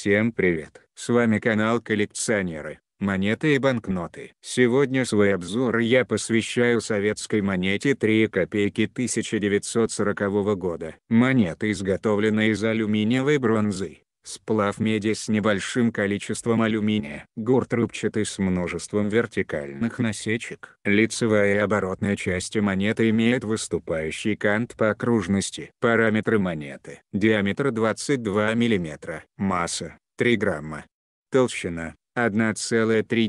Всем привет! С вами канал Коллекционеры, монеты и банкноты. Сегодня свой обзор я посвящаю советской монете 3 копейки 1940 года. Монета изготовлена из алюминиевой бронзы. Сплав меди с небольшим количеством алюминия. Гурт рубчатый с множеством вертикальных насечек. Лицевая и оборотная части монеты имеют выступающий кант по окружности. Параметры монеты. Диаметр 22 мм. Масса 3 грамма. Толщина 1,3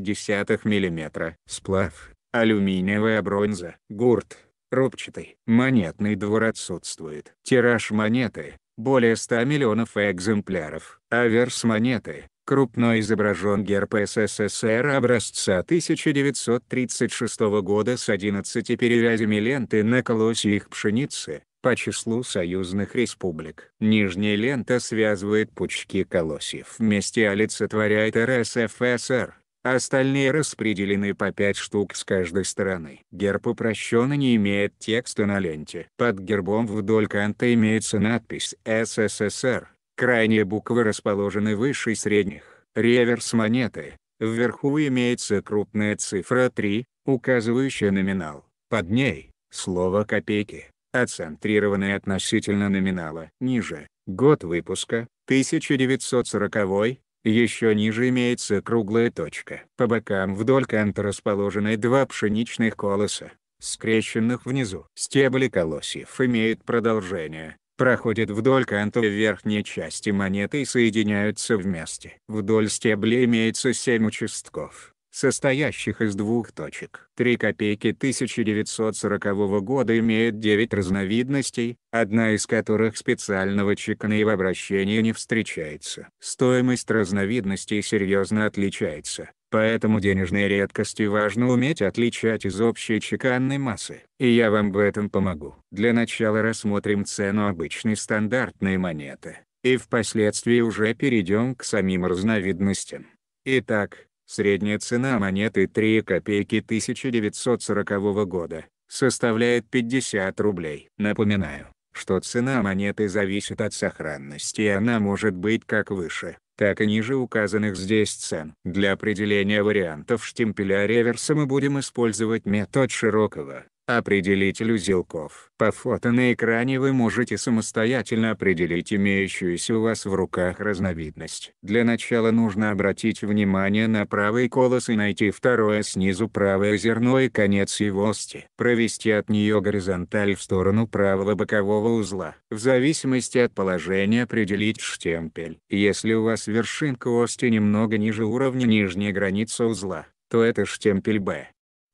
мм. Сплав. Алюминиевая бронза. Гурт. Рубчатый. Монетный двор отсутствует. Тираж монеты более 100 миллионов экземпляров. Аверс монеты, крупно изображен герб СССР образца 1936 года с 11 перевязями ленты на колосе их пшеницы, по числу союзных республик. Нижняя лента связывает пучки колосьев вместе олицетворяет РСФСР. Остальные распределены по 5 штук с каждой стороны. Герб упрощенно не имеет текста на ленте. Под гербом вдоль канта имеется надпись «СССР». Крайние буквы расположены выше средних. Реверс монеты. Вверху имеется крупная цифра 3, указывающая номинал. Под ней — слово «копейки», отцентрированное относительно номинала. Ниже — год выпуска, 1940 еще ниже имеется круглая точка. По бокам вдоль канта расположены два пшеничных колоса, скрещенных внизу. Стебли колосьев имеют продолжение, проходят вдоль канта верхней части монеты и соединяются вместе. Вдоль стебля имеется семь участков состоящих из двух точек. Три копейки 1940 года имеет 9 разновидностей, одна из которых специального чекана и в обращении не встречается. Стоимость разновидностей серьезно отличается, поэтому денежные редкости важно уметь отличать из общей чеканной массы, и я вам в этом помогу. Для начала рассмотрим цену обычной стандартной монеты, и впоследствии уже перейдем к самим разновидностям. Итак, Средняя цена монеты 3 копейки 1940 года составляет 50 рублей. Напоминаю, что цена монеты зависит от сохранности и она может быть как выше, так и ниже указанных здесь цен. Для определения вариантов штемпеля реверса мы будем использовать метод широкого Определитель узелков. По фото на экране вы можете самостоятельно определить имеющуюся у вас в руках разновидность. Для начала нужно обратить внимание на правый колос и найти второе снизу правое зерно и конец его ости. Провести от нее горизонталь в сторону правого бокового узла. В зависимости от положения определить штемпель. Если у вас вершинка ости немного ниже уровня нижней границы узла, то это штемпель Б.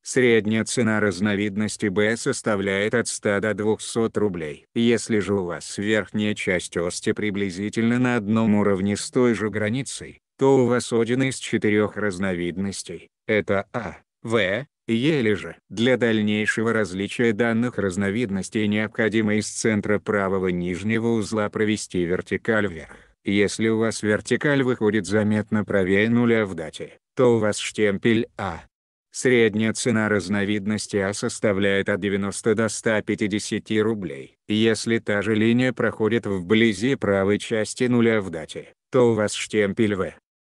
Средняя цена разновидности Б составляет от 100 до 200 рублей. Если же у вас верхняя часть ости приблизительно на одном уровне с той же границей, то у вас один из четырех разновидностей. Это А, В, Е или же. Для дальнейшего различия данных разновидностей необходимо из центра правого нижнего узла провести вертикаль вверх. Если у вас вертикаль выходит заметно правее нуля в дате, то у вас штемпель А Средняя цена разновидности А составляет от 90 до 150 рублей. Если та же линия проходит вблизи правой части нуля в дате, то у вас штемпель В.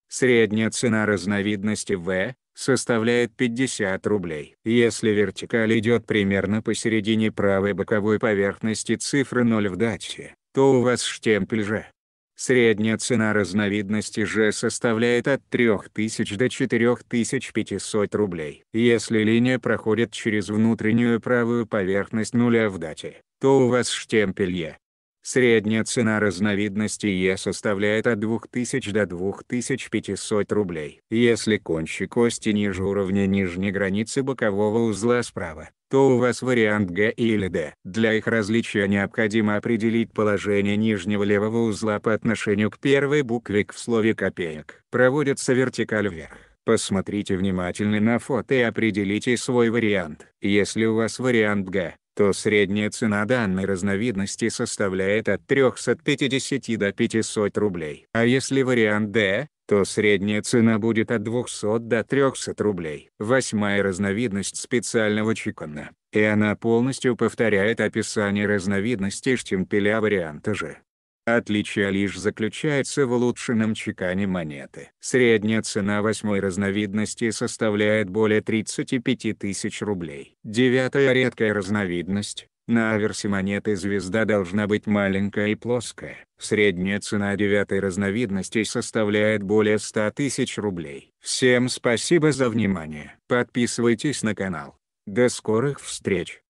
Средняя цена разновидности В составляет 50 рублей. Если вертикаль идет примерно посередине правой боковой поверхности цифры 0 в дате, то у вас штемпель Ж. Средняя цена разновидности же составляет от 3000 до 4500 рублей. Если линия проходит через внутреннюю правую поверхность нуля в дате, то у вас штемпель Е. Средняя цена разновидности Е составляет от 2000 до 2500 рублей. Если кончик кости ниже уровня нижней границы бокового узла справа, то у вас вариант Г или Д. Для их различия необходимо определить положение нижнего левого узла по отношению к первой букве в слове копеек. Проводится вертикаль вверх. Посмотрите внимательно на фото и определите свой вариант. Если у вас вариант Г, то средняя цена данной разновидности составляет от 350 до 500 рублей. А если вариант D, то средняя цена будет от 200 до 300 рублей. Восьмая разновидность специального чикана, и она полностью повторяет описание разновидности штемпеля варианта же. Отличие лишь заключается в улучшенном чекане монеты. Средняя цена восьмой разновидности составляет более 35 тысяч рублей. Девятая редкая разновидность на аверсе монеты звезда должна быть маленькая и плоская. Средняя цена девятой разновидности составляет более 100 тысяч рублей. Всем спасибо за внимание. Подписывайтесь на канал. До скорых встреч!